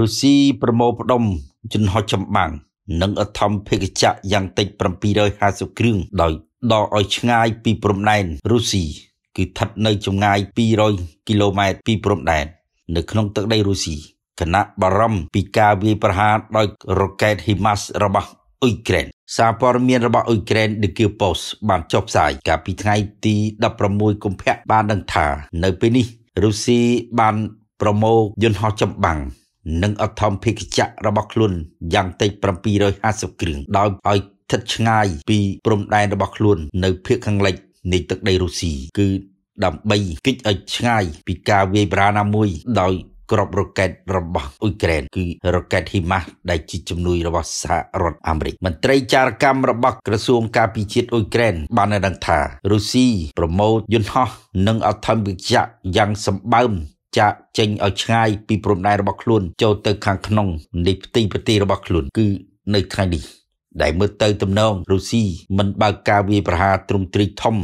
រុស្ស៊ីប្រមូលផ្ដុំជំហុចចម្បាំងនិងអធំភេកចៈយ៉ាងតិច750គ្រឿងដោយដកឲ្យឆ្ងាយពីព្រំដែនរុស្ស៊ីគឺស្ថិតនៅចម្ងាយ200គីឡូម៉ែត្រពីព្រំដែននៅក្នុងទឹកដីរុស្ស៊ីគណៈបារម្ភពីការវាយប្រហារដោយរ៉ុកេត HIMARS របស់អ៊ុយក្រែនសារព័ត៌មានរបស់អ៊ុយក្រែន The Kyiv Post បានចុះផ្សាយកាលពីថ្ងៃទី16កុម្ភៈបានដឹងថា នៅពេលនេះរុស្ស៊ីបានប្រមូលយន្តហោះចម្បាំងនិងអធមភិកចៈរបស់ខ្លួនយ៉ាងតិច750គ្រឿងដោយឲ្យស្ថិតឆ្ងាយពីព្រំដែនរបស់ខ្លួននៅភាគខាងលិចនៃទឹកដីរុស្ស៊ីគឺដើម្បីគេចឲ្យឆ្ងាយពីការវាយប្រហារណាមួយដោយក្របរ៉ុកែតរបស់អ៊ុយក្រែនគឺរ៉ុកែត HIMARS ដែលជាជំនួយរបស់សហរដ្ឋអាមេរិកមន្ត្រីចារកម្មរបស់ក្រសួងការពារជាតិអ៊ុយក្រែនបានដឹងថារុស្ស៊ីប្រមូលយន្តហោះនិងអធិមវិជ្ជាយ៉ាងសម្បើមចាក់ចេញឲ្យឆ្ងាយពីព្រំដែនរបស់ខ្លួន ចូលទៅខាងក្នុងនៃផ្ទៃប្រទេសរបស់ខ្លួន គឺនៅថ្ងៃនេះដែលមើលទៅទំនងរុស្ស៊ីមិនបើកការវាយប្រហារទ្រង់ទ្រីធំ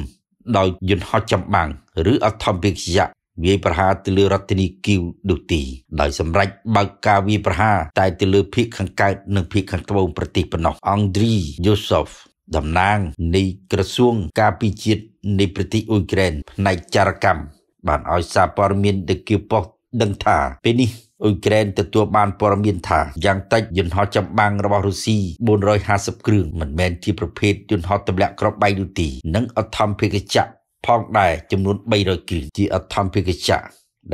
ដោយយន្តហោះចម្បាំងឬអធំវិជ្ជាវាយប្រហារទៅលើរដ្ឋធានីគីវដូទីដោយសម្រេចបើកការវាយប្រហារតែទៅលើភៀកខាងកើតនិងភៀកខាងត្បូងប្រទេសប៉ុណ្ណោះអង់ឌ្រីយូសូហ្វតំណាងនៃក្រសួងការពារជាតិនៃប្រទេសអ៊ុយក្រែន ផ្នែកចារកម្មបានឲ្យសារព័ត៌មានដឹកគៀប៉ុស្តិ៍ដឹងថាពេលនេះអ៊ុយក្រែនទទួលបានព័ត៌មាន ថាយ៉ាងតិចយន្តហោះចម្បាំងរបស់រុស្ស៊ី450គ្រឿងមិនមែនជាប្រភេទយន្តហោះទម្លាក់គ្រាប់បែកនោះទេនិងអធំភេកជ្ជៈផងដែរចំនួន300គ្រឿងជាអធំភេកជ្ជៈ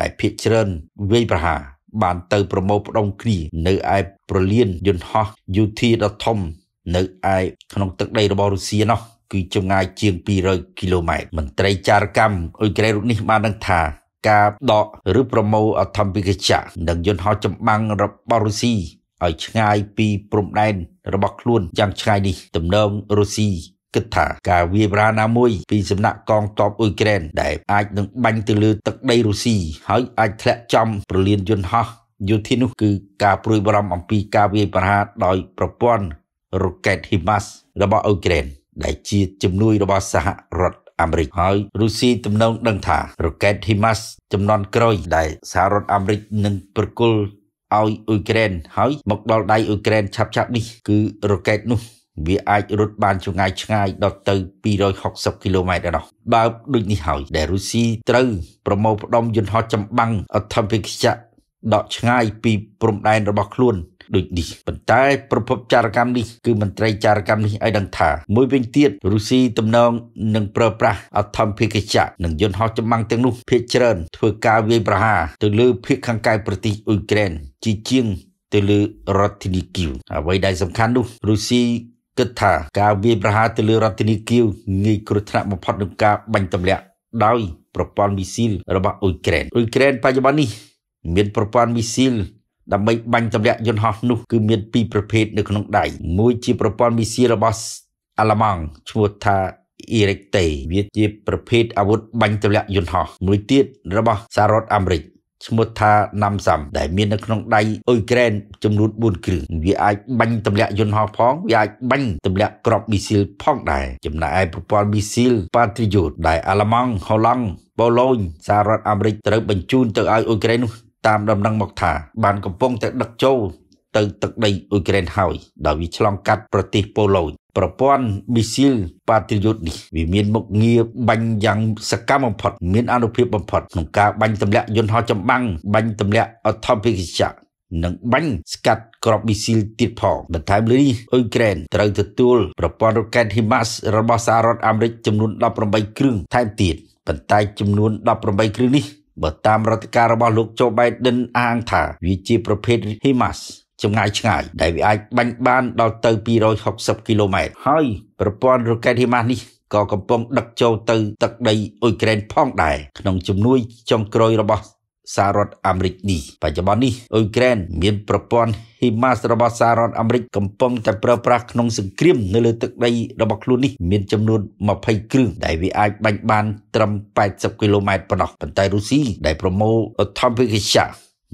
ដែលភាគច្រើនវាយប្រហារបានទៅប្រមូលផ្ដុំគ្នានៅឯប្រលានយន្តហោះ UT ដ៏ធំនៅឯក្នុងទឹកដីរបស់រុស្ស៊ីនោះគឺចម្ងាយជាង200គីឡូម៉ែត្រមន្ត្រីចារកម្មអ៊ុយក្រែនរូបនេះបានដឹងថា ការដកឬប្រមូលអធម្មវិកជ្ជៈនិងយន្តហោះចម្បាំងរបស់រុស្ស៊ីឲ្យឆ្ងាយពីព្រំដែនរបស់ខ្លួនយ៉ាងឆ្ងាយនេះទំនងរុស្ស៊ីគិតថាការវាយប្រហារណាមួយ ពី សំណាក់កងទ័ពអ៊ុយក្រែនដែលអាចនឹងបាញ់ទៅលើទឹកដីរុស្ស៊ីហើយអាចធ្លាក់ចំប្រលានយន្តហោះយោធានោះ គឺការព្រួយបារម្ភអំពីការវាយប្រហារដោយប្រព័ន្ធរ៉ុកែត HIMARS របស់អ៊ុយក្រែន។ដែល ជាជំនួយរបស់សហរដ្ឋអាមេរិកហើយរុស្ស៊ីទំនងដឹងថារ៉ុកេត HIMARS ចំនួនក្រោយដែលសហរដ្ឋអាមេរិកនឹងប្រគល់ឲ្យអ៊ុយក្រែនហើយ មកដល់ដៃអ៊ុយក្រែនឆាប់ឆាប់នេះគឺរ៉ុកេត នោះ វាអាចរត់បានចម្ងាយឆ្ងាយដល់ទៅ260គីឡូម៉ែត្រឯណោះបើដូចនេះហើយដែលរុស្ស៊ីត្រូវប្រមូលផ្ដុំយន្តហោះចម្បាំងអធិភិកជៈដកឆ្ងាយពីព្រំដែនរបស់ខ្លួនដូចនេះប៉ុន្តែប្រភពចារកម្មនេះគឺមន្ត្រីចារកម្មនេះឲ្យដឹងថាមួយវិញទៀតរុស្ស៊ីទំនងនឹងប្រើប្រាស់អធម្មភិកជ្ជៈនិងយន្តហោះចម្បាំងទាំងនោះភាគច្រើនធ្វើការវាយប្រហារទៅលើភាគខាងកែប្រទេសអ៊ុយក្រែនជាជាងទៅលើរដ្ឋធានីគីវអ្វីដែលសំខាន់នោះរុស្ស៊ីគិតថាការវាយប្រហារទៅលើរដ្ឋធានីគីវងាយគ្រោះថ្នាក់បំផុតនឹងការបាញ់ទម្លាក់ ដោយប្រព័ន្ធមីស៊ីល របស់អ៊ុយក្រែនអ៊ុយក្រែនបច្ចុប្បន្ននេះមានប្រព័ន្ធមីស៊ីលដើម្បីបាញ់ទម្លាក់យន្តហោះនោះគឺមានពីរប្រភេទនៅក្នុងដៃមួយ ជាប្រព័ន្ធមីស៊ីលរបស់អាល្លឺម៉ង់ឈ្មោះថាអ៊ីរិកតេវាជា ប្រភេទអាវុធបាញ់ទម្លាក់យន្តហោះ មួយទៀតរបស់សហរដ្ឋអាមេរិកឈ្មោះថាណាំសាំដែលមាននៅក្នុងដៃអ៊ុយក្រែនចំនួន4គ្រឿងវាអាចបាញ់ទម្លាក់យន្តហោះផងវាអាចបាញ់ទម្លាក់គ្រាប់មីស៊ីលផងដែរចំណែកឯប្រព័ន្ធមីស៊ីលប៉ាត្រីយូតដែលអាល្លឺម៉ង់ហូឡង់ប៉ូឡូញសហរដ្ឋអាមេរិកត្រូវបញ្ជូនទៅឲ្យអ៊ុយក្រែននោះតាមដំណឹងមកថាបានកំពុងតែដឹកចូលទៅទឹកដីអ៊ុយក្រែនហើយដោយវាឆ្លងកាត់ប្រទេសប៉ូឡូញប្រព័ន្ធ Missile Patriot នេះវាមានមុខងារបាញ់យ៉ាងសកម្មបំផុត មានអនុភាពបំផុតក្នុងការបាញ់ទម្លាក់យន្តហោះចម្បាំងបាញ់ទម្លាក់អធិបតេយ្យនិងបាញ់ស្កាត់ក្រប Missile ទៀតផងបន្ថែមលើនេះអ៊ុយក្រែនត្រូវទទួលប្រព័ន្ធរ៉ុកែត HIMARS របស់សហរដ្ឋអាមេរិកចំនួន18គ្រឿងថែមទៀតប៉ុន្តែចំនួន18គ្រឿងនេះបើតាមរដ្ឋការរបស់លោកโจ Biden អាងថាវាជាប្រភេទ HIMARS ចម្ងាយឆ្ងាយដែលវាអាច បាញ់បាន ដល់ទៅ260គីឡូម៉ែត្រហើយប្រព័ន្ធរ៉ុកេត HIMARS នេះក៏កំពុងដឹកចូលទៅទឹកដីអ៊ុយក្រែនផងដែរក្នុងជំនួយចុងក្រោយរបស់សហរដ្ឋអាមេរិកនេះបច្ចុប្បន្ននេះអ៊ុយក្រែនមានប្រព័ន្ធ HIMARS របស់សហរដ្ឋអាមេរិកកំពុងតែប្រើប្រាស់ក្នុងសង្គ្រាម នៅលើទឹកដីរបស់ខ្លួននេះ មានចំនួន20គ្រឿងដែលវាអាចបាញ់បានត្រឹម80គីឡូម៉ែត្រប៉ុណ្ណោះប៉ុន្តែរុស្ស៊ីដែលប្រមូលអធំវិកិជា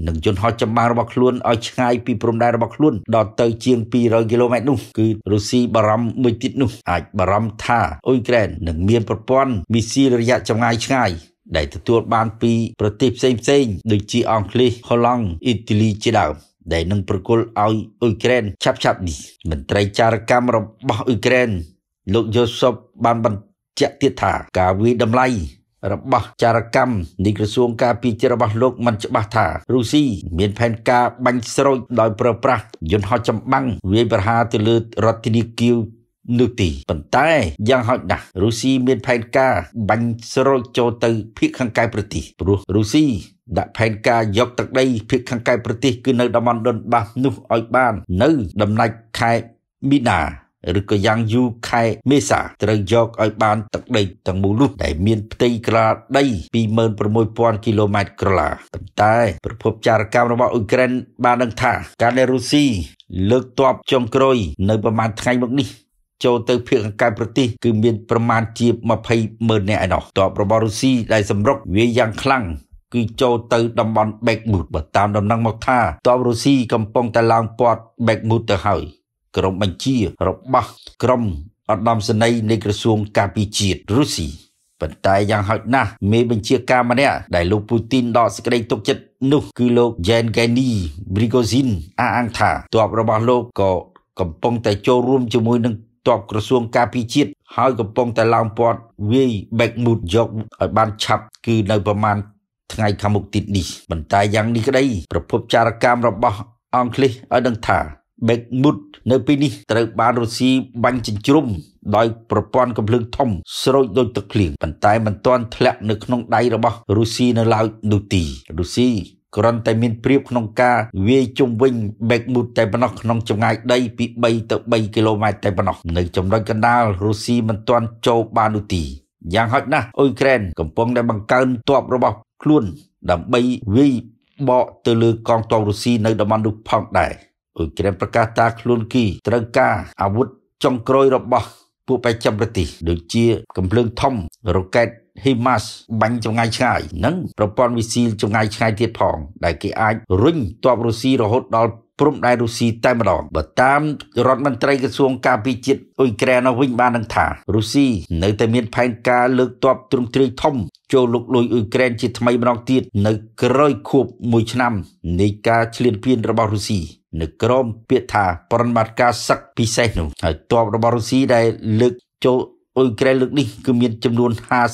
នឹងយន្តហោះចម្បាំងរបស់ខ្លួនឲ្យឆ្ងាយពីព្រំដែនរបស់ខ្លួនដល់ទៅជាង200គីឡូម៉ែត្រនោះ គឺរុស្ស៊ីបារម្ភមួយទៀតនោះអាចបារម្ភថាអ៊ុយក្រែននឹងមានប្រព័ន្ធមីស៊ីលរយៈចម្ងាយឆ្ងាយដែលទទួលបានពី ប្រទេសផ្សេងៗដូចជាអង់គ្លេសហូឡង់អ៊ីតាលីជាដើមដែលនឹងប្រគល់ឲ្យអ៊ុយក្រែនឆាប់ៗនេះមន្ត្រីចារកម្មរបស់អ៊ុយក្រែនលោកយូសុបបានបញ្ជាក់ទៀតថាការវាយតម្លៃរបស់ចារកម្មនៃក្រសួងការពារជាតិរបស់លោកមិនច្បាស់ថារុស្ស៊ីមានផែនការបាញ់ស្រូចដោយប្រើប្រាស់យន្តហោះចម្បាំងវាយប្រហារទៅលើរដ្ឋធានីគីវនោះទីប៉ុន្តែ យ៉ាងហោចណាស់រុស្ស៊ីមានផែនការបាញ់ស្រោចចូលទៅភាគខាងកែប្រទេសព្រោះរុស្ស៊ីដាក់ផែនការយកទឹកដីភាគខាងកែប្រទេស គឺនៅតំបន់ដុនបាសនោះឲ្យបាន នៅដំណាច់ខែមីនាឬក៏យ៉ាងយូរខែមេសា ត្រូវយកឲ្យបានទឹកដីទាំងមូលនោះដែលមានផ្ទៃក្រាដី26000គីឡូម៉ែត្រក្រឡាប៉ុន្តែ ប្រភពចារកម្មរបស់អ៊ុយក្រែន បានដឹងថា ការដែលរុស្ស៊ីលើកទ័ពចុងក្រោយនៅប្រមាណថ្ងៃមកនេះចូលទៅភាគកើតប្រទេសគឺមានប្រមាណជា20ម៉ឺននាក់ឯណោះតបរបស់រុស្ស៊ីដែលសម្រុកវាយ៉ាងខ្លាំងគឺចូលទៅតំបន់បេកមូតបើតាមដំណឹងមកថាតបរុស្ស៊ីកំពុងតែឡើងពាត់បេកមូតទៅហើយក្រុមបញ្ជារបស់ក្រុមអន្តរសេនីយ៍នៃក្រសួងការពារជាតិរុស្ស៊ីប៉ុន្តែយ៉ាងហោចណាស់មេបញ្ជាការម្នាក់ដែលលោកពូទីនដកសេចក្តីទុកចិត្តនោះគឺលោក Yevgeny Prigozhin អះអាងថាទ័ពរបស់លោកក៏កំពុងតែចូលរួមជាមួយនឹងទ័ពក្រសួងការពារជាតិហើយកំពុងតែឡោមព័ទ្ធវាយបែកមូតយកឲ្យបានឆាប់គឺនៅប្រមាណថ្ងៃខាងមុខទៀតនេះបន្តែយ៉ាងនេះក្តីប្រភពចារកម្មរបស់អង់គ្លេសឲ្យដឹងថាបែកមូតនៅពេលនេះត្រូវបានរុស្ស៊ីបាញ់ចិញ្ជ្រុំដោយប្រព័ន្ធកំភ្លើងធំស្រោចដូចទឹកភ្លៀងប៉ុន្តែមិនទាន់ធ្លាក់នៅក្នុងដៃរបស់រុស្ស៊ីនៅឡើយនោះទេរុស្ស៊ីគ្រាន់តែមានព្រៀបក្នុងការវាយជុំវិញបែកមុតតែប៉ុណ្ណោះក្នុងចម្ងាយដីពី3ទៅ3គីឡូម៉ែត្រតែប៉ុណ្ណោះនៅចំណុចកណ្ដាលរុស្ស៊ីមិនទាន់ចូលបាននោះទីយ៉ាងហោចណាស់អ៊ុយក្រែនកំពុងតែបង្កើនទ័ពរបស់ខ្លួនដើម្បីវាយបកទៅលើកងទ័ពរុស្ស៊ីនៅតំបន់នោះផងដែរអ៊ុយក្រែនប្រកាសថាខ្លួនគីត្រូវការអាវុធចុងក្រោយរបស់ពួកបច្ចិមប្រទេសដូចជា កំភ្លើងធំរ៉ុកែត HIMARS បាញ់ចម្ងាយឆ្ងាយនិងប្រព័ន្ធវិស៊ីលចម្ងាយឆ្ងាយទៀតផងដែលគេអាចរុញទ័ពរុស្ស៊ីរហូតដល់ព្រំដែនរុស្ស៊ីតែម្ដងបើតាមរដ្ឋមន្ត្រីក្រសួងការពារជាតិអ៊ុយក្រែននោះវិញបាននឹងថារុស្ស៊ីនៅតែមាន ផែនការលើកទ័ពទ្រង់ទ្រាយធំ ចូលលុកលុយអ៊ុយក្រែនជាថ្មីម្ដងទៀតនៅក្រោយខួប1ឆ្នាំនៃការឈ្លានពានរបស់រុស្ស៊ីនៅក្រមពាក្យថាប្រតិបត្តិការសឹកពិសេសនោះហើយទ័ពរបស់រុស្ស៊ីដែលលើកចូលអ៊ុយក្រែនលើកនេះគឺមានចំនួន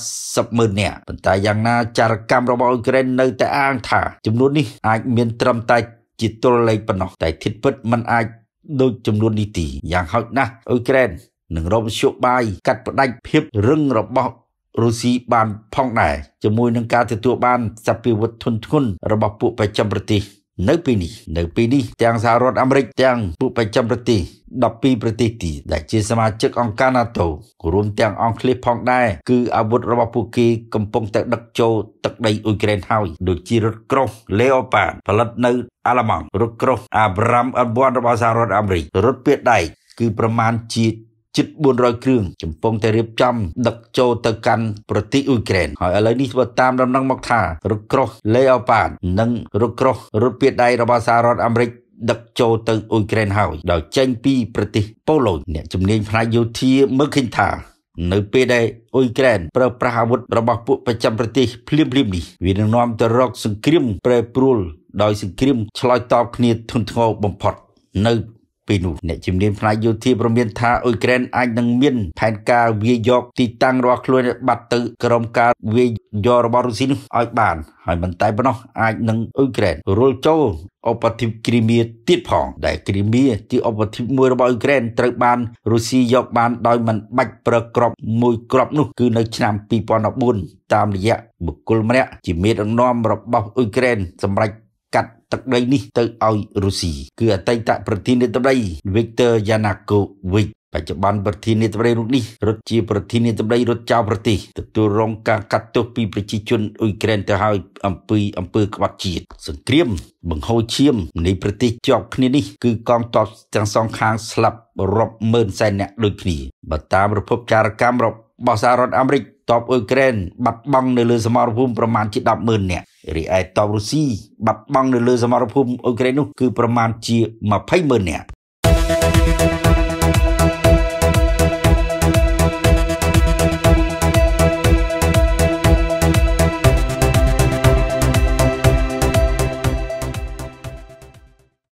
50ម៉ឺននាក់ប៉ុន្តែយ៉ាងណាចារកម្មរបស់អ៊ុយក្រែននៅតែអាងថាចំនួននេះអាចមានត្រឹមតែជាទល់លេខប៉ុណ្ណោះតែធិតពិតมันអាចដូចចំនួននេះទីយ៉ាងហោចណាស់អ៊ុយក្រែននឹងរកមធ្យោបាយកាត់ផ្តាច់ភាពរឹងរបស់រុស្ស៊ីបានផងដែរជាមួយនឹងការទទួលបានសពាវុធធនធ្ងន់របស់ពួកប្រចាំប្រទេសនៅពេលនេះនៅពេលនេះទាំងសហរដ្ឋអាមេរិកទាំងពួកប្រចាំប្រទេស12ប្រទេសទី ដែលជាសមាជិកអង្គការ NATO រួមទាំងអង់គ្លេសផងដែរគឺអាវុធរបស់ពួកគេកំពុងតែដឹកចូលទឹកដីអ៊ុយក្រែនហើយដូចជារថក្រោះ Leopard ផលិតនៅ អាល្លឺម៉ង់រថក្រោះ Abrams 1000របស់សហរដ្ឋអាមេរិករថពាដៃគឺប្រមាណជាជិត400គ្រឿងកំពុងតែរៀបចំដឹកចូលទៅកាន់ប្រទេសអ៊ុយក្រែនហើយឥឡូវនេះធ្វើតាមដំណឹងមកថារុកក្រោះ Leopard និងរុកក្រោះរថពាតដៃរបស់សហរដ្ឋអាមេរិកដឹកចូលទៅអ៊ុយក្រែនហើយដោយចេញពីប្រទេសប៉ូឡូញអ្នកជំនាញផ្នែកយោធាមើលឃើញថា នៅពេលដែលអ៊ុយក្រែនប្រើប្រាស់អាវុធរបស់ពួកប្រចាំប្រទេសភ្លាមៗនេះ វានឹងនាំទៅរកសង្គ្រាមប្រែប្រួលដោយសង្គ្រាមឆ្លើយតបគ្នាធ្ងន់ធ្ងរបំផុតនៅពេលនោះអ្នកជំនាញផ្នែកយោធាប្រមានថាអ៊ុយក្រែនអាចនឹងមានផែនការវាយយកទីតាំងរបស់ខ្លួនបាត់ទៅក្រុមការវាយយករបស់រុស្ស៊ីនោះឲ្យបានហើយមិនតែប៉ុណ្ណោះអាចនឹងអ៊ុយក្រែនរុលចូលឧបទ្វីបគ្រីមៀទៀតផង ដែល គ្រីមៀជាឧបទ្វីបមួយរបស់អ៊ុយក្រែនត្រូវបានរុស្ស៊ីយកបានដោយមិនបាច់ប្រើក្របមួយក្របនោះ គឺនៅឆ្នាំ2014តាមរយៈបុគ្គលម្នាក់ជាមេដឹកនាំរបស់អ៊ុយក្រែនសម្រាប់កាត់ទឹកដី នេះទៅឲ្យរុស្ស៊ីគឺអតីតប្រធានាធិបតី Viktor Yanukovych បច្ចុប្បន្នប្រធានាធិបតីរូបនេះរត់ជា ប្រធានាធិបតីរត់ចោលប្រទេសទទួលរងការកាត់ទោសពីប្រជាជនអ៊ុយក្រែនទៅហើយអំពី អំពើក្បត់ជាតិសង្គ្រាម បង្ហូរឈាមនៃប្រទេសជាប់គ្នានេះ គឺកងទ័ពទាំងសងខាងស្លាប់រាប់ម៉ឺនសែនអ្នកដូចគ្នាបើតាមប្រភពចារកម្មរបស់សហរដ្ឋអាមេរិកតបអ៊ុយក្រែនបាត់បង់នៅលើសមរភូមិប្រមាណជា100000នាក់រីឯតបរុស្ស៊ីបាត់បង់នៅលើសមរភូមិអ៊ុយក្រែននោះគឺប្រមាណជា200,000នាក់